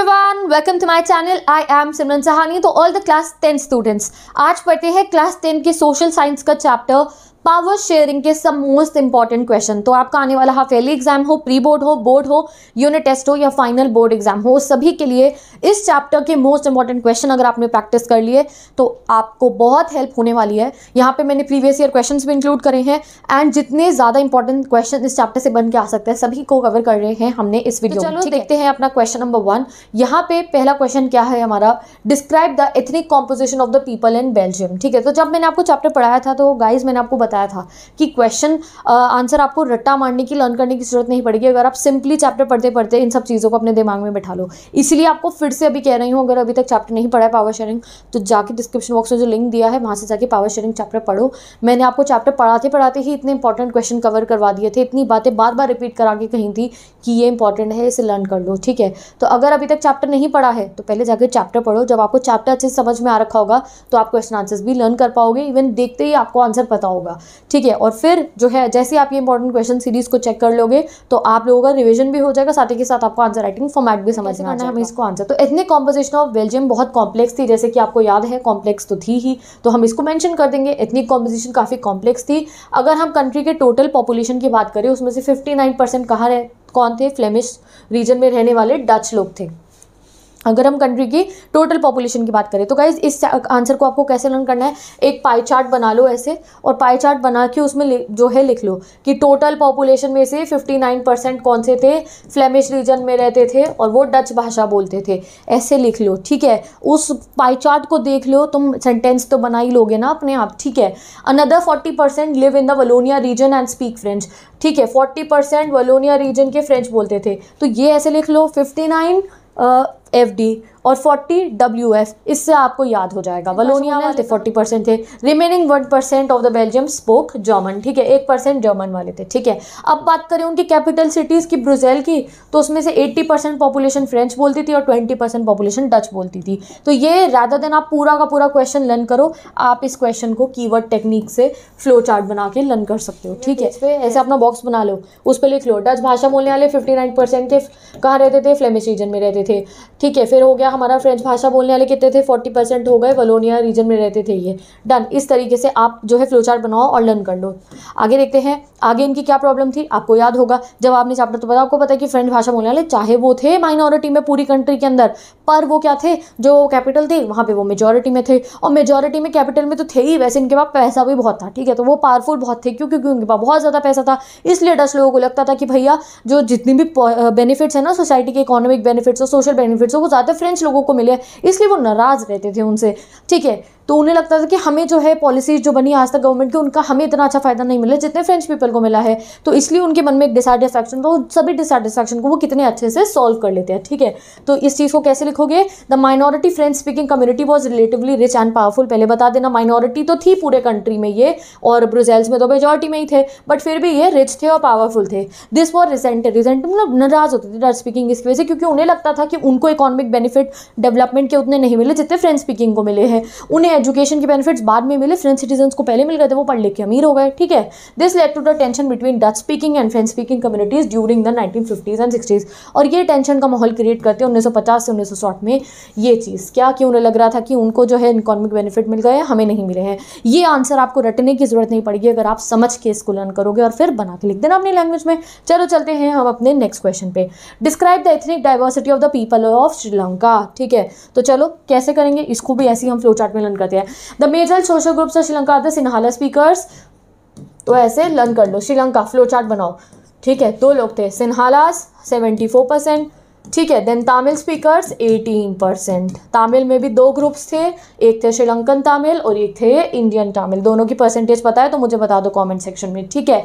Everyone welcome to my channel I am Simran Sahani तो all the class ten students आज पढ़ते हैं क्लास टेन के सोशल साइंस का चैप्टर पावर शेयरिंग के सब मोस्ट इंपॉर्टेंट क्वेश्चन तो आपका आने वाला हाफ ईयरली एग्जाम हो प्री बोर्ड हो बोर्ड हो यूनिट टेस्ट हो या फाइनल बोर्ड एग्जाम हो सभी के लिए इस चैप्टर के मोस्ट इंपॉर्टेंट क्वेश्चन अगर आपने प्रैक्टिस कर लिए तो आपको बहुत हेल्प होने वाली है यहाँ पे मैंने प्रीवियस ईयर क्वेश्चन भी इंक्लूड करे हैं एंड जितने ज़्यादा इंपॉर्टेंट क्वेश्चन इस चैप्टर से बन के आ सकते हैं सभी को कवर कर रहे हैं हमने इस वीडियो तो चलो देखते हैं अपना क्वेश्चन नंबर वन यहाँ पे पहला क्वेश्चन क्या है हमारा describe the ethnic composition of the people in Belgium ठीक है तो जब मैंने आपको चैप्टर पढ़ाया था तो गाइज मैंने आपको बताया था कि क्वेश्चन आंसर आपको रट्टा मारने की लर्न करने की जरूरत नहीं पड़ेगी अगर आप सिंपली चैप्टर पढ़ते पढ़ते इन सब चीज़ों को अपने दिमाग में बैठा लो इसलिए आपको फिर से अभी कह रही हूँ अगर अभी तक चैप्टर नहीं पढ़ा है पावर शेयरिंग तो जाके डिस्क्रिप्शन बॉक्स में जो लिंक दिया है वहाँ से जाके पावर शेयरिंग चैप्टर पढ़ो मैंने आपको चैप्टर पढ़ाते पढ़ाते ही इतने इंपॉर्टेंट क्वेश्चन कवर करवा दिए थे इतनी बातें बार बार रिपीट करा के कहीं थी कि ये इंपॉर्टेंट है इसे लर्न कर लो ठीक है तो अगर अभी तक चैप्टर नहीं पढ़ा है तो पहले जाकर चैप्टर पढ़ो जब आपको चैप्टर अच्छे से समझ में आ रखा होगा तो आप क्वेश्चन आंसर्स भी लर्न कर पाओगे इवन देखते ही आपको आंसर पता होगा ठीक है और फिर जो है जैसे आप ये इंपॉर्टेंट क्वेश्चन सीरीज को चेक कर लोगे तो आप लोगों का रिविजन भी हो जाएगा साथ ही साथ आपको आंसर राइटिंग फॉर्मेट भी समझ में हमें इसको आंसर तो एथनिक कॉम्पोजिशन ऑफ बेल्जियम बहुत कॉम्प्लेक्स थी जैसे कि आपको याद है कॉम्प्लेक्स तो थी ही तो हम इसको मैंशन कर देंगे इतनी कॉम्पोजिशन काफ़ी कॉम्प्लेक्स थी अगर हम कंट्री के टोटल पॉपुलेशन की बात करें उसमें से फिफ्टी नाइन परसेंट कहाँ रहे कौन थे फ्लेमिश रीजन में रहने वाले डच लोग थे अगर हम कंट्री की टोटल पॉपुलेशन की बात करें तो गाइज इस आंसर को आपको कैसे लर्न करना है एक पाई चार्ट बना लो ऐसे और पाई चार्ट बना के उसमें जो है लिख लो कि टोटल पॉपुलेशन में से 59 परसेंट कौन से थे फ्लेमिश रीजन में रहते थे और वो डच भाषा बोलते थे ऐसे लिख लो ठीक है उस पाई चार्ट को देख लो तुम सेंटेंस तो बना ही लोगे ना अपने आप ठीक है another forty percent live in the Wallonia region and speak French ठीक है फोर्टी परसेंट वलोनिया रीजन के फ्रेंच बोलते थे तो ये ऐसे लिख लो फिफ्टी नाइन FD और 40 डब्ल्यू इससे आपको याद हो जाएगा वलोनिया वाले थे फोर्टी परसेंट थे remaining one percent of the Belgium spoke German ठीक है एक परसेंट जर्मन वाले थे ठीक है अब बात करें उनकी कैपिटल सिटीज़ की ब्रुजेल की तो उसमें से एट्टी परसेंट पॉपुलेशन फ्रेंच बोलती थी और ट्वेंटी परसेंट पॉपुलेशन डच बोलती थी तो ये राधा देन आप पूरा का पूरा क्वेश्चन लर्न करो आप इस क्वेश्चन को वर्ड टेक्निक से फ्लो चार्ट बना के लर्न कर सकते हो ठीक है ऐसे अपना बॉक्स बना लो उस पर लिख लो डच भाषा बोलने वाले फिफ्टी नाइन परसेंट के कहाँ रहते थे फ्लेमिश रीजन में रहते थे ठीक है फिर हो गया हमारा फ्रेंच भाषा बोलने वाले कितने थे फोर्टी परसेंट हो गए वलोनिया रीजन में रहते थे ये डन इस तरीके से आप जो है फ्लोचार्ट बनाओ और लर्न कर लो आगे देखते हैं आगे इनकी क्या प्रॉब्लम थी आपको याद होगा जब आपने चैप्टर तो पता आपको पता है कि फ्रेंच भाषा बोलने वाले चाहे वो थे माइनॉरिटी में पूरी कंट्री के अंदर पर वो क्या थे जो कैपिटल थे वहाँ पर वो मेजोरिटी में थे और मेजोरिटी में कैपिटल में तो थे ही वैसे इनके पास पैसा भी बहुत था ठीक है तो वो पावरफुल बहुत थे क्यों क्योंकि उनके पास बहुत ज़्यादा पैसा था इसलिए डच लोगों को लगता था कि भैया जो जितनी भी बेनिफिट्स है ना सोसाइटी के इकोनॉमिक बेनिफिट्स और सोशल बेनिफिट्स हो वो ज़्यादा फ्रेंच लोगों को मिले इसलिए वो नाराज़ रहते थे उनसे ठीक है तो उन्हें लगता था कि हमें जो है पॉलिसीज जो बनी आज तक गवर्नमेंट की उनका हमें इतना अच्छा फायदा नहीं मिला जितने फ्रेंच पीपल को मिला है तो इसलिए उनके मन में एक डिससेटिस्फैक्शन था सभी डिससेटिस्फैक्शन को वो कितने अच्छे से सॉल्व कर लेते हैं ठीक है तो इस चीज़ को कैसे लिखोगे the minority French speaking community was relatively rich and powerful पहले बता देना माइनॉरिटी तो थी पूरे कंट्री में ये और ब्रुजेल्स में तो मेजोरिटी में ही थे बट फिर भी ये रिच थे और पावरफुल थे दिस वॉर रिजेंट रिजेंट मतलब नाराज होते थे डच स्पीकिंग इसकी वजह से क्योंकि उन्हें लगता था कि उनको इकोनॉमिक बेनिफिट डेवलपमेंट के उतने नहीं मिले जितने फ्रेंच स्पीकिंग को मिले हैं उन्हें एजुकेशन के बेनिफिट्स बाद में मिले फ्रेंच सिटीजन को पहले मिल गए थे वो पढ़ लिख के अमीर हो गए ठीक है this led to the tension between Dutch speaking and French speaking communities during the nineteen fifties and sixties और ये टेंशन का माहौल क्रिएट करते हैं उन्नीस सौ पचास से उन्नीस सौ साठ में ये चीज़ क्या क्यों उन्हें लग रहा था कि उनको जो है इकोनॉमिक बेनिफिट मिल गए हमें नहीं मिले हैं ये आंसर आपको रटने की ज़रूरत नहीं पड़ेगी अगर आप समझ के इसको लर्न करोगे और फिर बना के लिख देना अपनी लैंग्वेज में चलो चलते हैं हम अपने नेक्स्ट क्वेश्चन पे describe the ethnic diversity of the people of Sri Lanka ठीक है तो चलो कैसे करेंगे इसको भी ऐसे ही हम फ्लो चार्ट में लर्न करते हैं the major social groups of Sri Lanka are the Sinhala speakers तो ऐसे लर्न कर लो श्रीलंका फ्लो चार्ट बनाओ ठीक है दो लोग थे सिन्हालास सेवेंटी फोर परसेंट ठीक है then Tamil speakers 18 percent Tamil में भी दो ग्रुप्स थे एक थे श्रीलंकन तमिल और एक थे इंडियन तमिल दोनों की परसेंटेज पता है तो मुझे बता दो कमेंट सेक्शन में ठीक है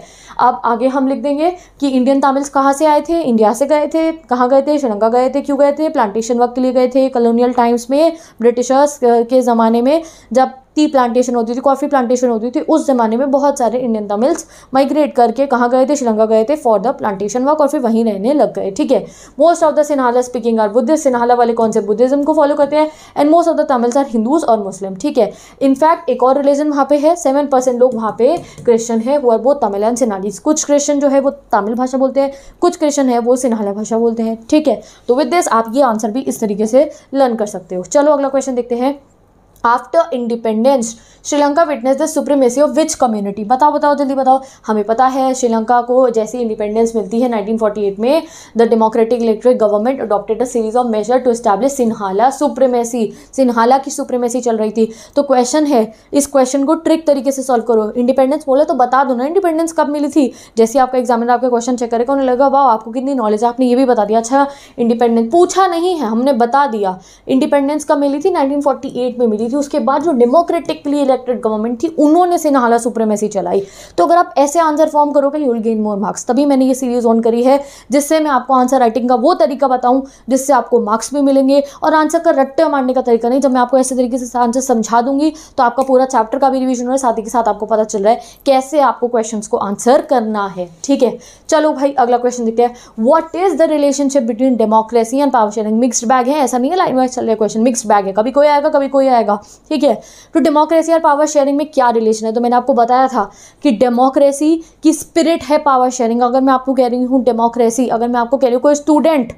अब आगे हम लिख देंगे कि इंडियन तमिल्स कहाँ से आए थे इंडिया से गए थे कहाँ गए थे श्रीलंका गए थे क्यों गए थे प्लांटेशन वर्क के लिए गए थे कलोनियल टाइम्स में ब्रिटिशर्स के ज़माने में जब टी प्लांटेशन होती थी कॉफ़ी प्लांटेशन होती थी उस ज़माने में बहुत सारे इंडियन तमिल्स माइग्रेट करके कहाँ गए थे श्रीलंका गए थे फॉर द प्लांटेशन वर्क और फिर वहीं रहने लग गए ठीक है most of the Sinhala speaking are Buddhist Sinhala वाले कौन से बुद्धिज्म को फॉलो करते हैं and most of the Tamils are Hindus और मुस्लिम ठीक है इनफैक्ट एक और रिलीजन वहाँ पे है सेवन परसेंट लोग वहाँ पे क्रिश्चियन है वो वो तमिल एंड सिन्हालीज कुछ क्रिश्चियन जो है वो तमिल भाषा बोलते हैं कुछ क्रिश्चियन है वो सिन्हाला भाषा बोलते हैं ठीक है तो विद दिस आप ये आंसर भी इस तरीके से लर्न कर सकते हो चलो अगला क्वेश्चन देखते हैं after independence Sri Lanka witness the supremacy of which community बताओ बताओ जल्दी बताओ हमें पता है श्रीलंका को जैसी इंडिपेंडेंस मिलती है 1948 में the democratic electric government adopted a series of major to establish Sinhala supremacy Sinhala की सुप्रीमेसी चल रही थी तो क्वेश्चन है इस क्वेश्चन को ट्रिक तरीके से सॉल्व करो इंडिपेंडेंस बोले तो बता दो ना इंडिपेंडेंस कब मिली थी जैसे आपका एग्जामिनर आपके क्वेश्चन चेक करेगा उन्हें लगा वाह आपको कितनी नॉलेज है आपने ये भी बता दिया अच्छा इंडिपेंडेंस पूछा नहीं है हमने बता दिया इंडिपेंडेंस कब मिली थी नाइनटीन में मिली थी क्योंकि उसके बाद जो डेमोक्रेटिकली इलेक्टेड गवर्नमेंट थी उन्होंने सिन्हाला सुप्रेमेसी चलाई तो अगर आप ऐसे आंसर फॉर्म करोगे you will gain more marks तभी मैंने ये सीरीज़ ऑन करी है जिससे मैं आपको आंसर राइटिंग का वो तरीका बताऊँ जिससे आपको मार्क्स भी मिलेंगे और आंसर का रट्टे मारने का तरीका नहीं जब मैं आपको ऐसे तरीके से आंसर समझा दूंगी तो आपका पूरा चैप्टर का भी रिविजन हो साथ ही के साथ आपको पता चल रहा है कैसे आपको क्वेश्चन को आंसर करना है ठीक है चलो भाई अगला क्वेश्चन देखते हैं what is the relationship between democracy and power sharing mixed bag है ऐसा नहीं है लाइन वाइज चल रहा है क्वेश्चन मिक्सड बैग है कभी कोई आएगा कभी कोई आएगा का ठीक है तो डेमोक्रेसी और पावर शेयरिंग में क्या रिलेशन है तो मैंने आपको बताया था कि डेमोक्रेसी की स्पिरिट है पावर शेयरिंग अगर मैं आपको कह रही हूँ डेमोक्रेसी अगर मैं आपको कह रही हूँ कोई स्टूडेंट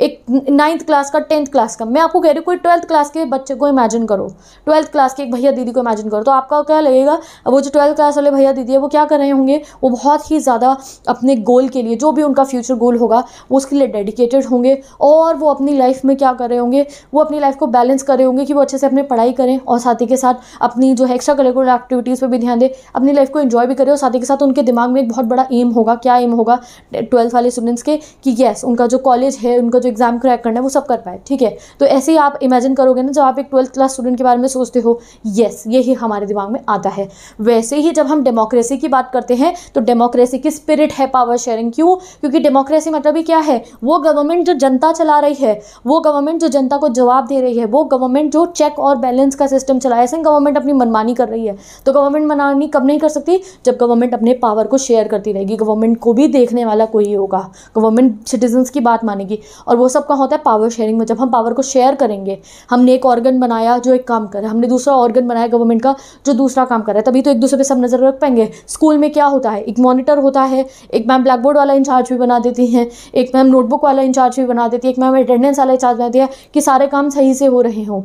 एक नाइन्थ क्लास का टेंथ क्लास का मैं आपको कह रही हूँ कोई ट्वेल्थ क्लास के बच्चे को इमेजिन करो ट्वेल्थ क्लास के एक भैया दीदी को इमेजिन करो तो आपका क्या लगेगा वो जो ट्वेल्थ क्लास वाले भैया दीदी है वो क्या कर रहे होंगे वो बहुत ही ज़्यादा अपने गोल के लिए जो भी उनका फ्यूचर गोल होगा वो उसके लिए डेडिकेटेड होंगे और वो अपनी लाइफ में क्या कर रहे होंगे वो अपनी लाइफ को बैलेंस कर रहे होंगे कि वो अच्छे से अपनी पढ़ाई करें और साथ ही के साथ अपनी जो है एक्स्ट्रा करिकुलर एक्टिविटीज़ पर भी ध्यान दें अपनी लाइफ को इन्जॉय भी करें और साथ ही के साथ उनके दिमाग में एक बहुत बड़ा एम होगा क्या एम होगा ट्वेल्थ वाले स्टूडेंट्स के कि येस उनका जो कॉलेज है उनका जो एग्ज़ाम क्रैक करना है वो सब कर पाए ठीक है तो ऐसे ही आप इमेजिन करोगे ना जब आप एक ट्वेल्थ क्लास स्टूडेंट के बारे में सोचते हो यस यही हमारे दिमाग में आता है वैसे ही जब हम डेमोक्रेसी की बात करते हैं तो डेमोक्रेसी की स्पिरिट है पावर शेयरिंग क्यों क्योंकि डेमोक्रेसी मतलब ही क्या है वो गवर्नमेंट जो जनता चला रही है वो गवर्नमेंट जो जनता को जवाब दे रही है वो गवर्नमेंट जो चेक और बैलेंस का सिस्टम चला रही है गवर्नमेंट अपनी मनमानी कर रही है तो गवर्नमेंट मनमानी कब नहीं कर सकती जब गवर्नमेंट अपने पावर को शेयर करती रहेगी गवर्नमेंट को भी देखने वाला कोई होगा गवर्नमेंट सिटीजन की बात मानेगी और वो सब कहाँ होता है पावर शेयरिंग में जब हम पावर को शेयर करेंगे हमने एक ऑर्गन बनाया जो एक काम करे हमने दूसरा ऑर्गन बनाया गवर्नमेंट का जो दूसरा काम करा है तभी तो एक दूसरे पर सब नज़र रख पाएंगे स्कूल में क्या होता है एक मॉनिटर होता है एक मैम ब्लैक बोर्ड वाला इंचार्ज भी बना देती हैं एक मैम नोटबुक वाला इंचार्ज भी बना देती है एक मैम अटेंडेंस वाला इंचार्ज बनाती है कि सारे काम सही से हो रहे हों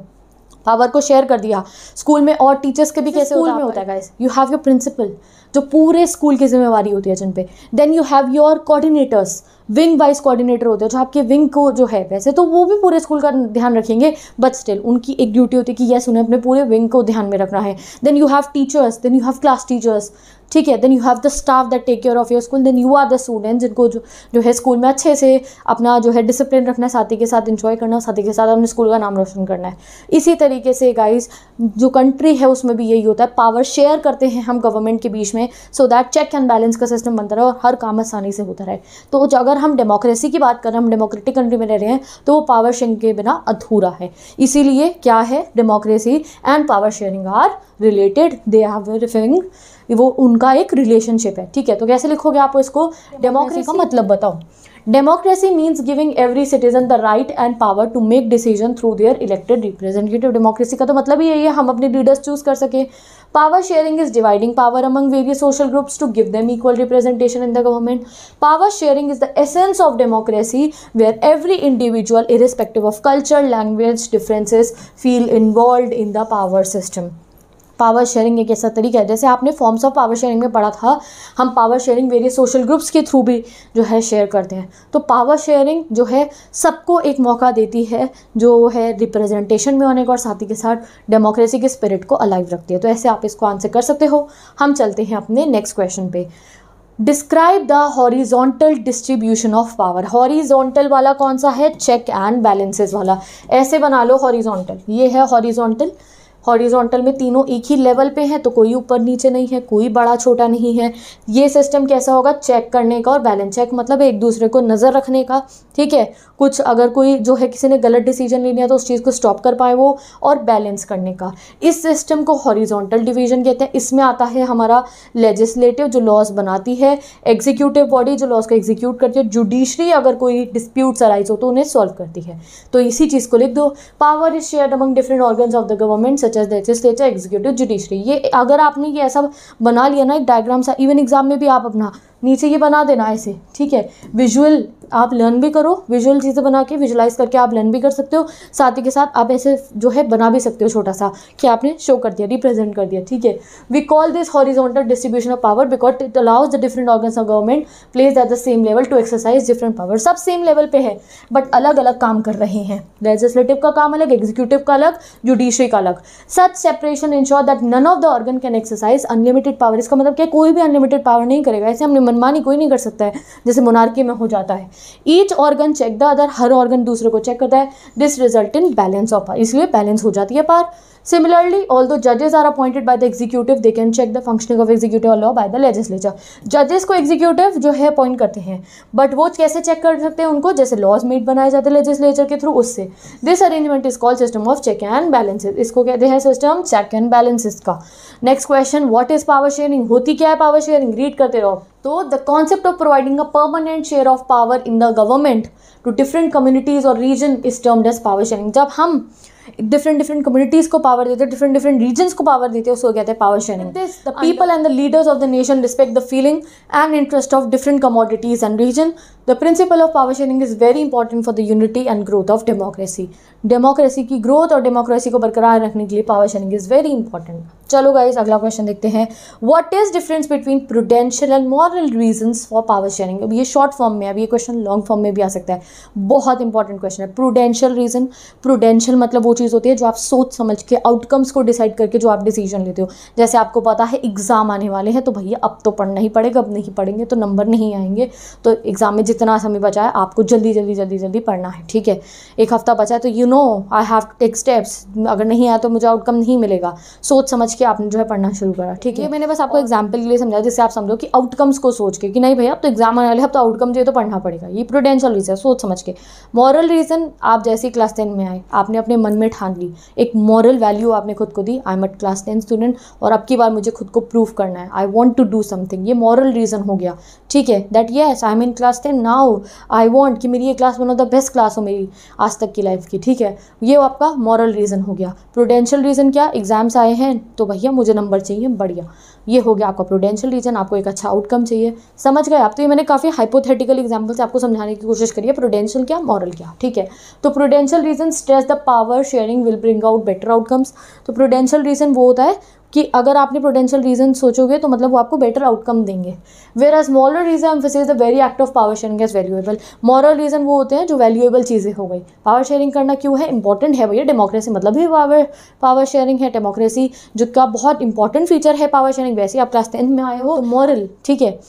पावर को शेयर कर दिया स्कूल में और टीचर्स के भी कैसे स्कूल में होता है guys you have your principal जो पूरे स्कूल की जिम्मेवारी होती है जिन पे then you have your coordinators wing wise coordinator होते हैं जो आपके विंग को जो है वैसे तो वो भी पूरे स्कूल का ध्यान रखेंगे बट स्टिल उनकी एक ड्यूटी होती है कि येस उन्हें अपने पूरे विंग को ध्यान में रखना है then you have teachers then you have class teachers ठीक है then you have the staff that take care of your school then you are the student जिनको जो जो है स्कूल में अच्छे से अपना जो है डिसिप्लिन रखना है साथी के साथ इन्जॉय करना है साथी के साथ अपने स्कूल का नाम रोशन करना है इसी तरीके से गाइज जो कंट्री है उसमें भी यही होता है पावर शेयर करते हैं हम गवर्नमेंट के बीच में so that check and balance का सिस्टम बनता रहे और हर काम आसानी से होता रहे तो अगर हम डेमोक्रेसी की बात करें हम डेमोक्रेटिक कंट्री में रह रहे हैं तो वो पावर शेयरिंग के बिना अधूरा है इसीलिए क्या है democracy and power sharing are related they are riffing वो उनका एक रिलेशनशिप है ठीक है तो कैसे लिखोगे आप इसको डेमोक्रेसी का मतलब बताओ democracy means giving every citizen the right and power to make decision through their elected representative democracy का तो मतलब ही यही है हम अपने लीडर्स चूज कर सकें power sharing is dividing power among various social groups to give them equal representation in the government power sharing is the essence of democracy where every individual irrespective of culture language differences feel involve in the power system power sharing एक ऐसा तरीका है जैसे आपने forms of power sharing में पढ़ा था हम power sharing various social groups के थ्रू भी जो है शेयर करते हैं तो पावर शेयरिंग जो है सबको एक मौका देती है जो है रिप्रेजेंटेशन में होने का और साथ ही के साथ डेमोक्रेसी के स्पिरिट को अलाइव रखती है तो ऐसे आप इसको आंसर कर सकते हो हम चलते हैं अपने नेक्स्ट क्वेश्चन पे describe the horizontal distribution of power horizontal वाला कौन सा है चेक एंड बैलेंसेज वाला ऐसे बना लो हॉरिजोंटल ये है हॉरिजोंटल हॉरिजॉन्टल में तीनों एक ही लेवल पे हैं तो कोई ऊपर नीचे नहीं है कोई बड़ा छोटा नहीं है ये सिस्टम कैसा होगा चेक करने का और बैलेंस चेक मतलब एक दूसरे को नज़र रखने का ठीक है कुछ अगर कोई जो है किसी ने गलत डिसीजन ले लिया तो उस चीज़ को स्टॉप कर पाए वो और बैलेंस करने का इस सिस्टम को हॉरिजॉन्टल डिवीजन कहते हैं इसमें आता है हमारा लेजिस्लेटिव जो लॉज बनाती है एग्जीक्यूटिव बॉडी जो लॉज को एग्जीक्यूट करती है जुडिशरी अगर कोई डिस्प्यूट्स अराइज हो तो उन्हें सॉल्व करती है तो इसी चीज़ को लिख दो power is share among different organs of the government such such as legislature executive judiciary ये अगर आपने ये ऐसा बना लिया ना एक डायग्राम सा इवन एग्जाम में भी आप अपना नीचे ये बना देना ऐसे ठीक है विजुअल आप लर्न भी करो विजुअल चीज़ें बना के विजुलाइज करके आप लर्न भी कर सकते हो साथ ही के साथ आप ऐसे जो है बना भी सकते हो छोटा सा कि आपने शो कर दिया रिप्रेजेंट कर दिया ठीक है we call this horizontal distribution of power because it allows the different organ of government place at the same level to exercise different power सब सेम लेवल पे है बट अलग अलग काम कर रहे हैं लेजिस्लेटिव का काम अलग एग्जीक्यूटिव का अलग जुडिशरी का अलग such separation ensure that none of the organ can exercise unlimited power इसका मतलब क्या कोई भी अनलिमिटेड पावर नहीं करेगा ऐसे हमने मनमानी कोई नहीं कर सकता है जैसे मोनार्की में हो जाता है each organ check the other हर ऑर्गन दूसरे को चेक करता है this result in balance of power इसलिए बैलेंस हो जाती है पार Similarly, although judges are appointed by the executive, they can check the functioning of executive law by the legislature. Judges को executive जो है appoint करते हैं but वो कैसे check कर सकते हैं उनको जैसे laws made बनाए जाते हैं legislature के थ्रू उससे This arrangement is called system of check and balances. इसको कहते हैं system check and balances का Next question, what is power sharing? होती क्या है power sharing? Read करते रहो तो the concept of providing a permanent share of power in the government to different communities और region is termed as power sharing जब हम डिफरेंट डिफरेंट कम्युनिटीज़ को पावर देते हैं डिफरेंट डिफरेंट रीजन को पावर देते हैं उसको कहते हैं power sharing the people and the leaders of the nation respect the feeling and interest of different commodities and region the principle of power sharing is very important for the unity and growth of democracy democracy की growth और democracy को बरकरार रखने के लिए power sharing is very important चलो guys अगला question देखते हैं what is difference between prudential and moral reasons for power sharing अब ये शॉर्ट फॉर्म में अब ये क्वेश्चन लॉन्ग फॉर्म में भी आ सकता है बहुत इंपॉर्टेंट क्वेश्चन है प्रोडेंशियल रीजन प्रोडेंशियल मतलब वो चीज़ होती है जो आप सोच समझ के आउटकम्स को डिसाइड करके जो आप डिसीजन लेते हो जैसे आपको पता है एग्जाम आने वाले हैं तो भैया अब तो पढ़ना ही पड़ेगा अब नहीं पढ़ेंगे तो नंबर नहीं आएंगे तो एग्जाम में जितना समय बचा है आपको जल्दी जल्दी जल्दी जल्दी पढ़ना है ठीक है एक हफ्ता बचा है तो you know I have take steps अगर नहीं आया तो मुझे आउटकम नहीं मिलेगा सोच समझ के आपने जो है पढ़ना शुरू करा ठीक है मैंने बस आपको एग्जाम्पल के लिए समझा जिससे आप समझो कि आउटकम्स को सोच के कि नहीं भैया अब तो एग्जाम आने वाले अब तो आउटकम चाहिए तो पढ़ना पड़ेगा ये प्रोडेंशियल रीजन सोच समझ के मॉरल रीजन आप जैसे ही क्लास टेन में आए आपने अपने मन में ठान ली एक मॉरल वैल्यू आपने खुद को दी I am at class ten student और अब की बार मुझे खुद को प्रूव करना है I want to do something ये मॉरल रीजन हो गया ठीक है that yes I mean class ten now I want कि मेरी ये class one of the best class हो मेरी आज तक की लाइफ की ठीक है ये आपका मॉरल रीजन हो गया प्रोडेंशियल रीजन क्या एग्जाम्स आए हैं तो भैया मुझे नंबर चाहिए बढ़िया ये हो गया आपका प्रोडेंशियल रीजन आपको एक अच्छा आउटकम चाहिए समझ गए आप तो ये मैंने काफ़ी हाइपोथेटिकल एग्जाम्पल से आपको समझाने की कोशिश करी है प्रोडेंशियल क्या मॉरल क्या ठीक है तो prudential reason stress the power sharing will bring out better outcomes तो प्रोडेंशियल रीजन वो होता है कि अगर आपने पोटेंशियल रीजन सोचोगे तो मतलब वो आपको बेटर आउटकम देंगे whereas moral reason emphasis the very act of power sharing as valuable moral reason वो होते हैं जो वैल्यूएबल चीज़ें हो गई पावर शेयरिंग करना क्यों है इंपॉर्टेंट है भैया डेमोक्रेसी मतलब ही पावर पावर शेयरिंग है डेमोक्रेसी जो का बहुत इंपॉर्टेंट फीचर है पावर शेयरिंग वैसे आप क्लास टेंथ में आए हो मॉरल तो ठीक है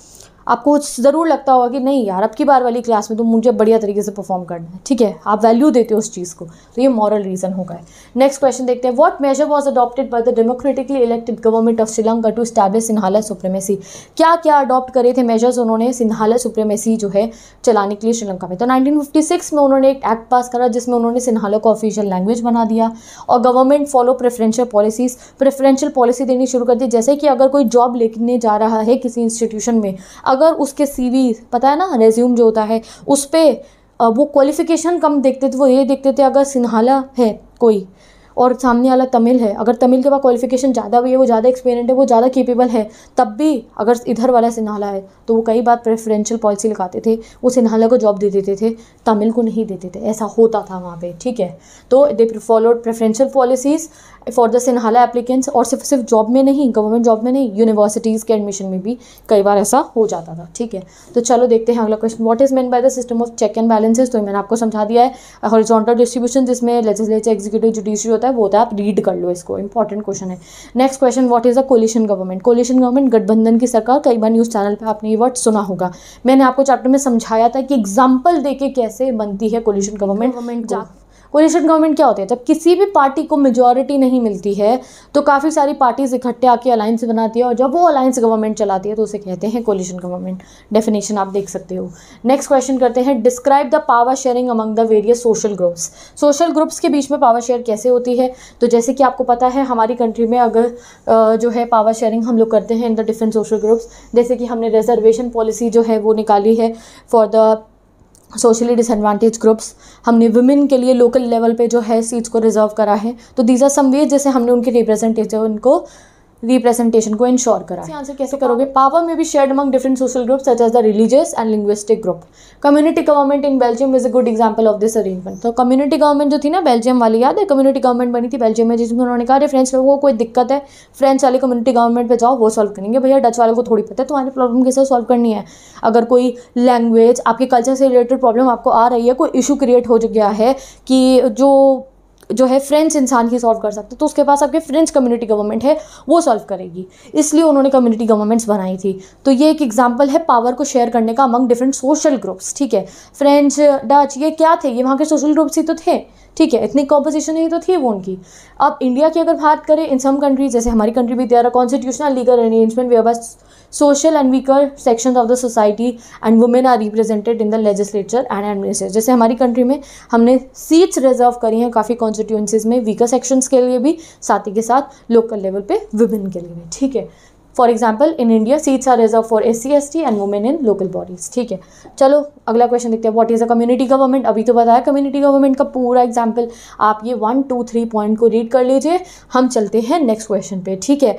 आपको ज़रूर लगता होगा कि नहीं यार अब की बार वाली क्लास में तो मुझे बढ़िया तरीके से परफॉर्म करना है ठीक है आप वैल्यू देते हो उस चीज़ को तो ये मॉरल रीज़न होगा नेक्स्ट क्वेश्चन देखते हैं what major was adopted by the democratically elected government of Sri Lanka to establish Sinhala supremacy क्या क्या अडॉप्ट करे थे मेजर्स उन्होंने सिन्हाला सुप्रीमेसी जो है चलाने के लिए श्रीलंका में तो नाइनटीन में उन्होंने एक एक्ट पास करा जिसमें उन्होंने सिन्हाला को ऑफिशियल लैंग्वेज बना दिया और government follow preferential policies preferential policy देनी शुरू कर दी जैसे कि अगर कोई जॉब लेने जा रहा है किसी इंस्टीट्यूशन में अगर उसके सी पता है ना रेज्यूम जो होता है उस पर वो क्वालिफिकेशन कम देखते थे वो ये देखते थे अगर सिन्हाला है कोई और सामने वाला तमिल है अगर तमिल के पास क्वालिफिकेशन ज़्यादा भी है वो ज़्यादा एक्सपीरियंट है वो ज़्यादा केपेबल है तब भी अगर इधर वाला सिन्हाला है तो वो कई बार प्रेफरेंशियल पॉलिसी लगाते थे वो सिन्हाला को जॉब दे देते थे तमिल को नहीं देते थे ऐसा होता था वहाँ पर ठीक है तो they followed preferential policies for the Sinhala applicants और सिर्फ सिर्फ जॉब में नहीं गवर्नमेंट जॉब में नहीं यूनिवर्सिटीज़ के एडमिशन में भी कई बार ऐसा हो जाता था ठीक है तो चलो देखते हैं अगला question what is main by the system of check and balances तो मैंने आपको समझा दिया है हॉरिजॉन्टल uh, डिस्ट्रीब्यूशन जिसमें लेजिस्लेचर एग्जीक्यूटिव जुडिशरी होता है वो होता है आप रीड कर लो इसको इंपॉर्टेंट क्वेश्चन है next question what is the coalition government coalition government गठबंधन की सरकार कई बार न्यूज़ चैनल पर आपने ये वर्ड सुना होगा मैंने आपको चैप्टर में समझाया था कि एग्जाम्पल दे के कैसे बनती है coalition government government coalition government क्या होती है जब किसी भी पार्टी को मेजोरिटी नहीं मिलती है तो काफ़ी सारी पार्टीज इकट्ठे आके अलायंस बनाती है और जब वो अलायंस गवर्नमेंट चलाती है तो उसे कहते हैं कोलिशन गवर्नमेंट डेफिनेशन आप देख सकते हो नेक्स्ट क्वेश्चन करते हैं describe the power sharing among the various social groups social groups के बीच में पावर शेयर कैसे होती है तो जैसे कि आपको पता है हमारी कंट्री में अगर जो है पावर शेयरिंग हम लोग करते हैं in the different social groups जैसे कि हमने रिजर्वेशन पॉलिसी जो है वो निकाली है for the socially disadvantage groups हमने वुमेन के लिए लोकल लेवल पे जो है सीट्स को रिजर्व करा है तो दीज आर सम वे जैसे हमने उनके रिप्रेजेंटेटिव उनको रिप्रेजेंटेशन को इंश्योर करा है आंसर कैसे तो करोगे पावर में भी shared among different social group such as the religious and linguistic group community government in Belgium is a good example of this arrangement तो कम्युनिटी गवर्नमेंट जो थी ना बेल्जियम वाली याद है कम्युनिटी गवर्नमेंट बनी थी बेल्जियम में जिसमें उन्होंने कहा फ्रेंच लोगों को कोई दिक्कत है फ्रेंच वाले कम्युनिटी गवर्नमेंट पर जाओ वो सॉल्व करेंगे भैया डच वाले को थोड़ी पता है तुम्हारी प्रॉब्लम कैसे सॉल्व करनी है अगर कोई लैंग्वेज आपके कल्चर से रिलेटेड प्रॉब्लम आपको आ रही है कोई इशू क्रिएट हो गया है कि जो जो है फ्रेंच इंसान ही सॉल्व कर सकते तो उसके पास आपके फ्रेंच कम्युनिटी गवर्नमेंट है वो सॉल्व करेगी इसलिए उन्होंने कम्युनिटी गवर्नमेंट्स बनाई थी तो ये एक एग्जाम्पल है पावर को शेयर करने का अमंग डिफरेंट सोशल ग्रुप्स ठीक है फ्रेंच डच ये क्या थे ये वहाँ के सोशल ग्रुप्स ही तो थे ठीक है इतनी कॉम्पोजिशन ही तो थी वो उनकी अब इंडिया की अगर बात करें इन सम कंट्रीज जैसे हमारी कंट्री भी their constitutional legal arrangement way social and weaker section of the society and women are represented in the legislature and administration जैसे हमारी कंट्री में हमने सीट्स रिजर्व करी हैं काफ़ी कॉन्स्टिट्यूंसीज में वीकर सेक्शंस के लिए भी साथ ही के साथ लोकल लेवल पे वुमेन के लिए भी ठीक है for example in India seats are reserve for S C S T and women in local bodies ठीक है चलो अगला क्वेश्चन देखते हैं what is a community government अभी तो बताया कम्युनिटी गवर्नमेंट का पूरा एग्जाम्पल आप ये वन टू थ्री पॉइंट को रीड कर लीजिए हम चलते हैं नेक्स्ट क्वेश्चन पे ठीक है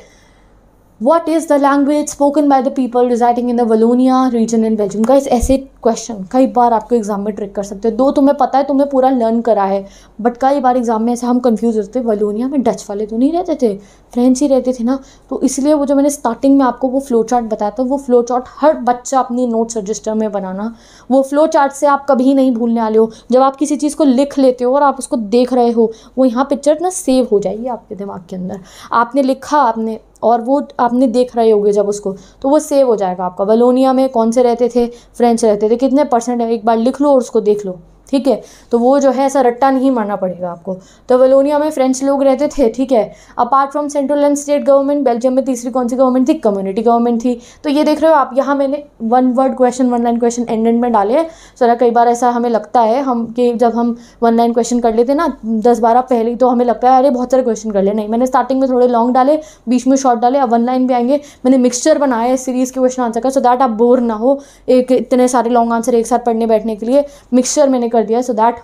what is the language spoken by the people residing in the Wallonia region in Belgium इस ऐसे क्वेश्चन कई बार आपको एग्जाम में ट्रिक कर सकते हो दो तुम्हें पता है तुमने पूरा लर्न करा है बट कई बार एग्जाम में ऐसे हम कन्फ्यूज होते थे वलोनिया में डच वाले तो नहीं रहते थे फ्रेंच ही रहते थे ना तो इसलिए वो जो मैंने स्टार्टिंग में आपको वो फ्लो चार्ट बताया था वो फ्लो चार्ट हर बच्चा अपनी नोट्स रजिस्टर में बनाना वो फ्लो चार्ट से आप कभी नहीं भूलने वाले हो जब आप किसी चीज़ को लिख लेते हो और आप उसको देख रहे हो वो यहाँ पिक्चर ना सेव हो जाएगी आपके दिमाग के अंदर आपने लिखा आपने और वो आपने देख रहे होंगे जब उसको तो वो सेव हो जाएगा आपका वलोनिया में कौन से रहते थे फ्रेंच रहते थे कितने परसेंट है एक बार लिख लो और उसको देख लो ठीक है तो वो जो है ऐसा रट्टा नहीं मारना पड़ेगा आपको तो वेलोनिया में फ्रेंच लोग रहते थे ठीक है apart from central and state government Belgium में तीसरी कौन सी गवर्नमेंट थी कम्युनिटी गवर्नमेंट थी तो ये देख रहे हो आप यहाँ मैंने one word question one line question and end में डाले हैं सर कई बार ऐसा हमें लगता है हम कि जब हम वन लाइन क्वेश्चन कर लेते ना दस बारह पहले तो हमें लगता है अरे बहुत सारे क्वेश्चन कर ले नहीं मैंने स्टार्टिंग में थोड़े लॉन्ग डाले बीच में शॉर्ट डाले अब वन लाइन भी आएंगे मैंने मिक्सचर बनाया है सीरीज़ के क्वेश्चन आंसर का सो दैट आप बोर ना हो एक इतने सारे लॉन्ग आंसर एक साथ पढ़ने बैठने के लिए मिक्सचर मैंने कर कर दिया सो दैट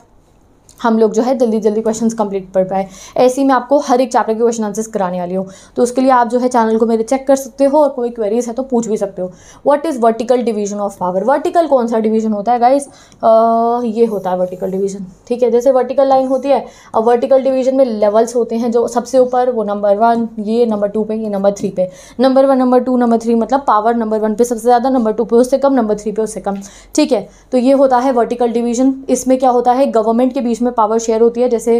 हम लोग जो है जल्दी जल्दी क्वेश्चंस कंप्लीट कर पाए ऐसे ही मैं आपको हर एक चैप्टर के क्वेश्चन आंसर्स कराने वाली हूँ तो उसके लिए आप जो है चैनल को मेरे चेक कर सकते हो और कोई क्वेरीज है तो पूछ भी सकते हो what is vertical division of power vertical कौन सा डिवीजन होता है गाइस ये होता है वर्टिकल डिवीजन ठीक है जैसे वर्टिकल लाइन होती है अब वर्टिकल डिवीजन में लेवल्स होते हैं जो सबसे ऊपर वो नंबर वन ये नंबर टू पे ये नंबर थ्री पे number one number two number three मतलब पावर नंबर वन पे सबसे ज़्यादा नंबर टू पे उससे कम नंबर थ्री पे उससे कम ठीक है तो ये होता है वर्टिकल डिवीजन इसमें क्या होता है गवर्नमेंट के बीच में पावर शेयर होती है जैसे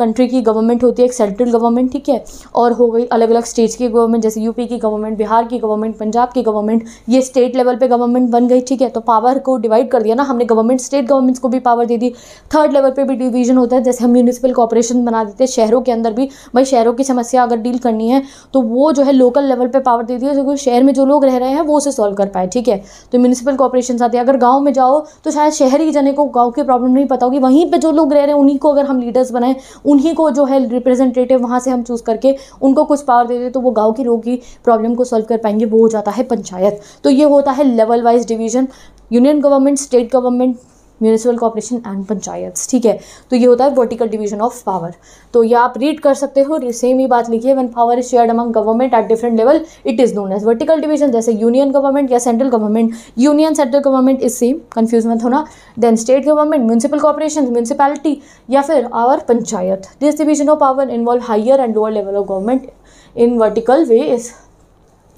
कंट्री की गवर्नमेंट होती है एक सेंट्रल गवर्नमेंट ठीक है और हो गई अलग अलग स्टेट्स की गवर्नमेंट जैसे यूपी की गवर्नमेंट बिहार की गवर्नमेंट पंजाब की गवर्नमेंट ये स्टेट लेवल पर गवर्नमेंट बन गई ठीक है तो पावर को डिवाइड कर दिया ना हमने गवर्नमेंट स्टेट गवर्नमेंट्स को भी पावर दे दी थर्ड लेवल पर भी डिवीजन होता है जैसे हम म्यूनिसिपल कॉपोरेशन बना देते हैं शहरों के अंदर भी भाई शहरों की समस्या अगर डील करनी है तो वो जो है लोकल लेवल पर पावर दे दी जो शहर में जो लोग रह रहे हैं वो उसे सॉल्व कर पाए ठीक है तो म्यूनिसिपल कॉपोरेशन आती है अगर गाँव में जाओ तो शायद शहरी जने को गाँव की प्रॉब्लम नहीं पता होगी वहीं पर जो लोग लोग रह रहे हैं उन्हीं को अगर हम लीडर्स बनाएं उन्हीं को जो है रिप्रेजेंटेटिव वहाँ से हम चूज़ करके उनको कुछ पावर दे दें तो वो गाँव के लोगों की प्रॉब्लम को सॉल्व कर पाएंगे वो हो जाता है पंचायत तो ये होता है level wise division union government state government municipal corporation and panchayat ठीक है तो ये होता है वर्टिकल डिवीजन ऑफ पावर तो ये आप रीड कर सकते हो सेम ही बात लिखिए one power is shared among government at different level it is known as vertical division जैसे यूनियन गवर्नमेंट या central government union central government is same confuse मत होना then state government municipal corporation municipality या फिर our panchayat this division of power involve higher and lower level of government in vertical way is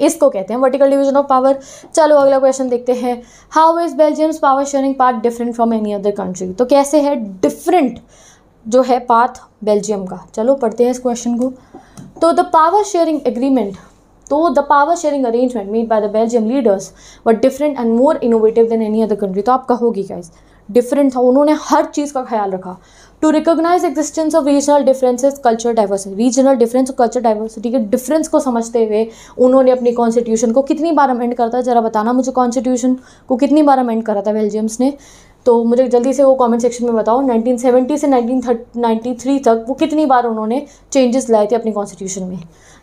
इसको कहते हैं vertical division of power चलो अगला question देखते हैं how is Belgium's power sharing part different from any other country तो कैसे है डिफरेंट जो है पाथ बेल्जियम का चलो पढ़ते हैं इस क्वेश्चन को तो द पावर शेयरिंग एग्रीमेंट तो the power sharing arrangement made by the Belgium leaders were different and more innovative than any other country तो आप कहोगी क्या डिफरेंट था उन्होंने हर चीज़ का ख्याल रखा to recognise existence of regional difference culture diversity regional difference और कल्चर डाइवर्सिटी के डिफरेंस को समझते हुए उन्होंने अपनी कॉन्स्टिट्यूशन को कितनी बार अमेंड करता है ज़रा बताना मुझे कॉन्स्टिट्यूशन को कितनी बार अमेंड करा था बेल्जियम्स ने तो मुझे जल्दी से वो कमेंट सेक्शन में बताओ 1970 से 1993 तक वो कितनी बार उन्होंने चेंजेस लाए थे अपनी कॉन्स्टिट्यूशन में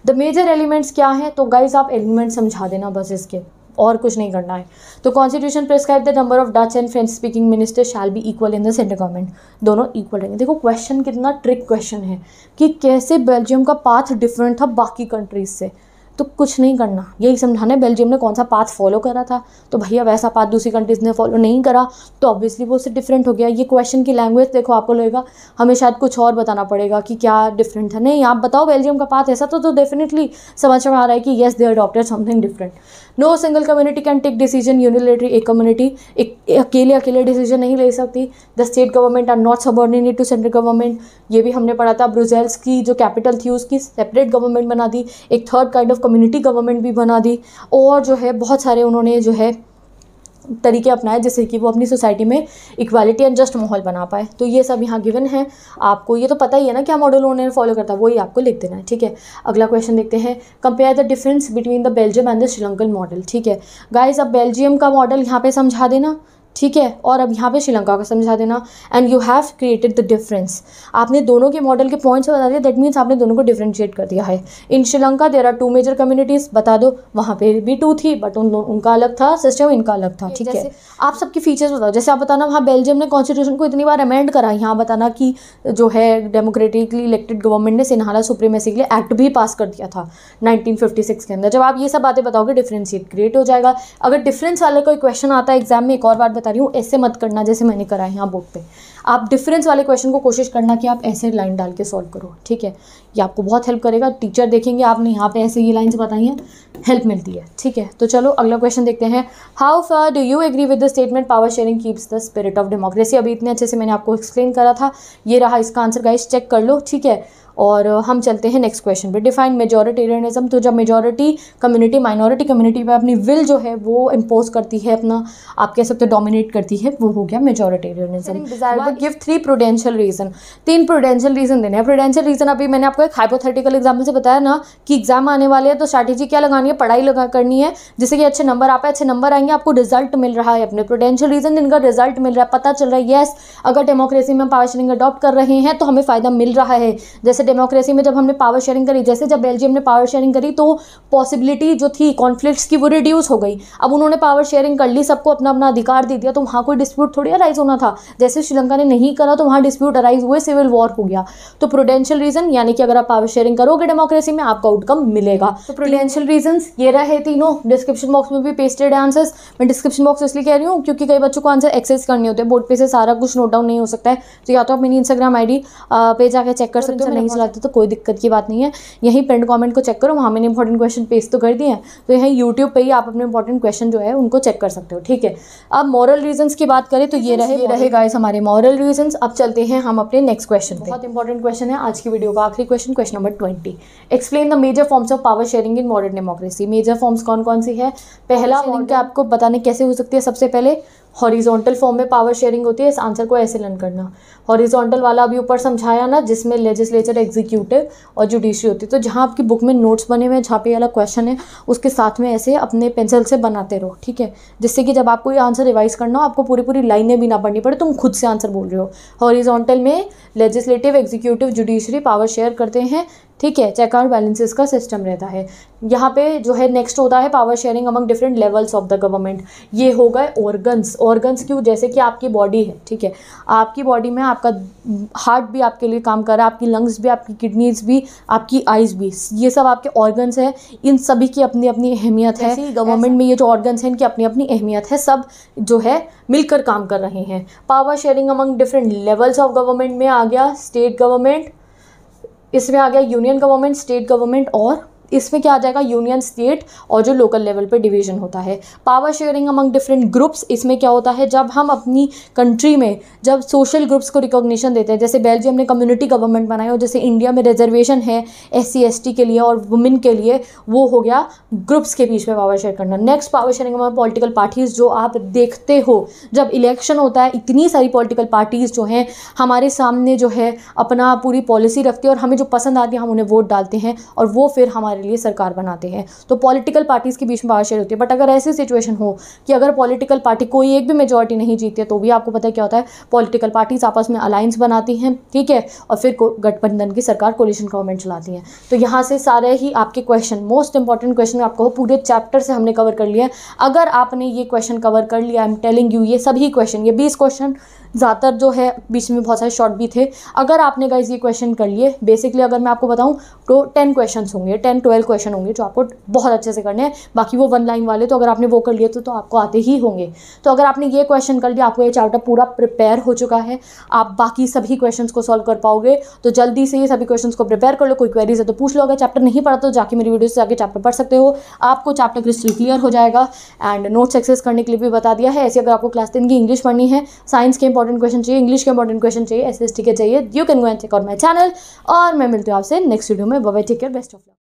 द मेजर एलिमेंट्स क्या हैं तो गाइज आप एलिमेंट्स समझा देना बस इसके और कुछ नहीं करना है तो constitution prescribe the number of Dutch and French speaking minister shall be equal in the central government दोनों इक्वल रहेंगे देखो क्वेश्चन कितना ट्रिक क्वेश्चन है कि कैसे बेल्जियम का पाथ डिफरेंट था बाकी कंट्रीज से तो कुछ नहीं करना यही समझाना है बेल्जियम ने कौन सा पाथ फॉलो करा था तो भैया वैसा पाथ दूसरी कंट्रीज़ ने फॉलो नहीं करा तो ऑब्वियसली वो उससे डिफरेंट हो गया ये क्वेश्चन की लैंग्वेज देखो आपको लगेगा हमें शायद कुछ और बताना पड़ेगा कि क्या डिफरेंट है नहीं आप बताओ बेल्जियम का पाथ ऐसा तो तो डेफिनेटली समझ में आ रहा है कि yes they adopted something different no single community can take decision unilateral एक कम्युनिटी एक अकेले अकेले डिसीजन नहीं ले सकती the state government are not subordinate to central government ये भी हमने पढ़ा था ब्रुजेल्स की जो कैपिटल थी उसकी सेपरेट गवर्नमेंट बना दी एक third kind of community government भी बना दी और जो है बहुत सारे उन्होंने जो है तरीके अपनाए जिससे कि वो अपनी सोसाइटी में इक्वालिटी एंड जस्ट माहौल बना पाए तो ये सब यहाँ गिवन है आपको ये तो पता ही है ना क्या मॉडल उन्होंने फॉलो करता है वही आपको लिख देना है ठीक है अगला क्वेश्चन देखते हैं compare the difference between the Belgium and the Sri Lankan model ठीक है गाइज अब बेल्जियम का मॉडल यहाँ पे समझा देना ठीक है और अब यहाँ पे श्रीलंका का समझा देना and you have created the difference आपने दोनों के मॉडल के पॉइंट्स बता दिए दैट मीन्स आपने दोनों को डिफ्रेंशिएट कर दिया है in Sri Lanka there are two major communities बता दो वहाँ पे भी टू थी बट उन उनका अलग था सिस्टम इनका अलग था ठीक है आप सबके फीचर्स बताओ जैसे आप बताना वहाँ बेल्जियम ने कॉन्स्टिट्यूशन को इतनी बार अमेंड करा यहाँ बताना कि जो है डेमोक्रेटिकली इलेक्टेड गवर्नमेंट ने सिन्हाला सुप्रीमेसी के लिए एक्ट भी पास कर दिया था नाइनटीन के अंदर जब आप ये सब बातें बताओगे डिफ्रेंशिएट क्रिएट हो जाएगा अगर डिफरेंस वाले कोई क्वेश्चन आता है एग्जाम में एक और बार बता रही हूँ ऐसे मत करना जैसे मैंने करा है यहाँ बोर्ड पे आप डिफरेंस वाले क्वेश्चन को कोशिश करना कि आप ऐसे लाइन डाल के सॉल्व करो ठीक है ये आपको बहुत हेल्प करेगा टीचर देखेंगे आपने यहाँ पे ऐसे ये लाइन्स बताई हैं हेल्प मिलती है ठीक है तो चलो अगला क्वेश्चन देखते हैं how far do you agree with the statement power sharing keeps the spirit of democracy अभी इतने अच्छे से मैंने आपको एक्सप्लेन करा था ये रहा इसका आंसर गाइस चेक कर लो ठीक है और हम चलते हैं नेक्स्ट क्वेश्चन पे डिफाइन मेजोरिटेरियनिज्म तो जब मेजोरिटी कम्युनिटी माइनॉरिटी कम्युनिटी पे अपनी विल जो है वो इम्पोज करती है अपना आप कह सकते हो डोमिनेट करती है वो हो गया majoritarianism give three prudential reason तीन प्रोडेंशियल रीज़न देने हैं प्रोडेंशियल रीज़न अभी मैंने आपको एक हाइपोथेटिकल एग्जाम्पल से बताया ना कि एग्जाम आने वाले हैं तो स्ट्रैटेजी क्या लगानी है पढ़ाई लगा करनी है जिससे कि अच्छे नंबर आप अच्छे नंबर आएंगे आपको रिजल्ट मिल रहा है अपने प्रोडेंशियल रीज़न जिनका रिजल्ट मिल रहा है पता चल रहा है येस अगर डेमोक्रेसी में पावर शेयरिंग अडॉप्ट कर रहे हैं तो हमें फ़ायदा मिल रहा है जैसे डेमोक्रेसी में जब हमने पावर शेयरिंग करी जैसे जब बेल्जियम ने पावर शेयरिंग करी तो पॉसिबिलिटी जो थी कॉन्फ्लिक्ट्स की वो रिड्यूस हो गई अब उन्होंने पावर शेयरिंग कर ली सबको अपना अपना अधिकार दे दिया तो वहाँ कोई डिस्प्यूट थोड़ी अराइज होना था जैसे श्रीलंका ने नहीं करा तो वहाँ डिस्प्यूट अराइज हुए सिविल वॉर हो गया तो प्रोडेंशियल रीजन यानी कि अगर आप पावर शेयरिंग करोगे डेमोक्रेसी में आपका आउटकम मिलेगा तो प्रोडेंशियल तो रीजन ये रहे तीनों डिस्क्रिप्शन बॉक्स में भी पेस्टेड है आंसर्स मैं डिस्क्रिप्शन बॉक्स इसलिए कह रही हूँ क्योंकि कई बच्चों को आंसर एक्सेस करने होते हैं बोर्ड पे से सारा कुछ नोट डाउन नहीं हो सकता है तो या तो आप मेरी इंस्टाग्राम आई पे जाकर चेक कर तो सकते हो पसंद लगता है तो कोई दिक्कत की बात नहीं है यहीं पेंड कॉमेंट को चेक करो वहाँ मैंने इंपॉर्टेंट क्वेश्चन पेस्ट तो कर दिए हैं तो यहीं यूट्यूब पर ही आप अपने इंपॉर्टेंट क्वेश्चन जो है उनको चेक कर सकते हो ठीक है अब मॉरल रीजन्स की बात करें तो ये रहे ये रहे गाइस हमारे मॉरल रीजन्स अब चलते हैं हम अपने नेक्स्ट क्वेश्चन बहुत इंपॉर्टेंट क्वेश्चन है आज की वीडियो का आखिरी question question number twenty explain the major forms of power sharing in modern democracy major forms कौन कौन सी है पहला क्या आपको बताने कैसे हो सकती है सबसे पहले हॉरिजॉन्टल फॉर्म में पावर शेयरिंग होती है इस आंसर को ऐसे लर्न करना हॉरिजॉन्टल वाला अभी ऊपर समझाया ना जिसमें लेजिस्लेचर एग्जीक्यूटिव और जुडिशरी होती है तो जहाँ आपकी बुक में नोट्स बने हुए हैं छापे वाला क्वेश्चन है उसके साथ में ऐसे अपने पेंसिल से बनाते रहो ठीक है जिससे कि जब आपको ये आंसर रिवाइज करना हो आपको पूरी पूरी लाइनें भी ना पढ़नी पड़े तुम खुद से आंसर बोल रहे हो हॉरिजॉन्टल में legislative executive judiciary power share करते हैं ठीक है चेक आउट बैलेंसेस का सिस्टम रहता है यहाँ पे जो है नेक्स्ट होता है power sharing among different levels of the government ये हो गए ऑर्गन्स ऑर्गन्स क्यों जैसे कि आपकी बॉडी है ठीक है आपकी बॉडी में आपका हार्ट भी आपके लिए काम कर रहा है आपकी लंग्स भी आपकी किडनीज भी आपकी आइज भी ये सब आपके ऑर्गन्स हैं इन सभी की अपनी अपनी अहमियत है गवर्नमेंट में ये जो ऑर्गन्स हैं इनकी अपनी अपनी अहमियत है सब जो है मिलकर काम कर रहे हैं power sharing among different levels of government में आ गया स्टेट गवर्नमेंट इसमें आ गया यूनियन गवर्नमेंट स्टेट गवर्नमेंट और इसमें क्या आ जाएगा यूनियन स्टेट और जो लोकल लेवल पे डिवीजन होता है power sharing among different groups इसमें क्या होता है जब हम अपनी कंट्री में जब सोशल ग्रुप्स को रिकॉग्निशन देते हैं जैसे बेल्जियम ने कम्युनिटी गवर्नमेंट बनाया और जैसे इंडिया में रिजर्वेशन है एस सी के लिए और वुमेन के लिए वो हो गया ग्रुप्स के बीच में पावर शेयर करना next power sharing among political parties जो आप देखते हो जब इलेक्शन होता है इतनी सारी पॉलिटिकल पार्टीज़ जो हैं हमारे सामने जो है अपना पूरी पॉलिसी रखती है और हमें जो पसंद आती है हम उन्हें वोट डालते हैं और वो फिर हमारे हमारे लिए सरकार बनाते हैं तो पॉलिटिकल पार्टीज़ के बीच में बातचीत होती है बट अगर ऐसी सिचुएशन हो कि अगर पॉलिटिकल पार्टी कोई एक भी मेजोरिटी नहीं जीती है तो भी आपको पता है क्या होता है पॉलिटिकल पार्टीज़ आपस में अलायंस बनाती हैं ठीक है और फिर गठबंधन की सरकार कोलिशन गवर्नमेंट चलाती है तो यहाँ से सारे ही आपके क्वेश्चन मोस्ट इंपॉर्टेंट क्वेश्चन आपको पूरे चैप्टर से हमने कवर कर लिया अगर आपने ये क्वेश्चन कवर कर लिया आई एम टेलिंग यू ये सभी क्वेश्चन ये बीस क्वेश्चन ज़्यादातर जो है बीच में बहुत सारे शॉर्ट भी थे अगर आपने गाइज ये क्वेश्चन कर लिए बेसिकली अगर मैं आपको बताऊँ तो टेन क्वेश्चन होंगे टेन ट्वेल्व क्वेश्चन होंगे जो आपको बहुत अच्छे से करने हैं बाकी वो वन लाइन वाले तो अगर आपने वो कर लिए तो, तो आपको आते ही होंगे तो अगर आपने ये क्वेश्चन कर लिया आपको ये चार्टर पूरा प्रिपेयर हो चुका है आप बाकी सभी क्वेश्चन को सॉल्व कर पाओगे तो जल्दी से ये सभी क्वेश्चन को प्रिपेयर कर लो कोई क्वेरीज है तो पूछ लो अगर चैप्टर नहीं पढ़ा तो जाकर मेरी वीडियो से आगे चैप्टर पढ़ सकते हो आपको चैप्टर क्रिस्टल क्लियर हो जाएगा एंड नोट्स एक्सेस करने के लिए भी बता दिया है ऐसे अगर आपको क्लास टेन की इंग्लिश पढ़नी है साइंस के इंपॉर्टेंट क्वेश्चन चाहिए इंग्लिश के इंपॉर्टेंट क्वेश्चन चाहिए एस के चाहिए you can go and check out my channel और मैं मिलती हूँ आपसे नेक्स्ट वीडियो में bye bye take care best of luck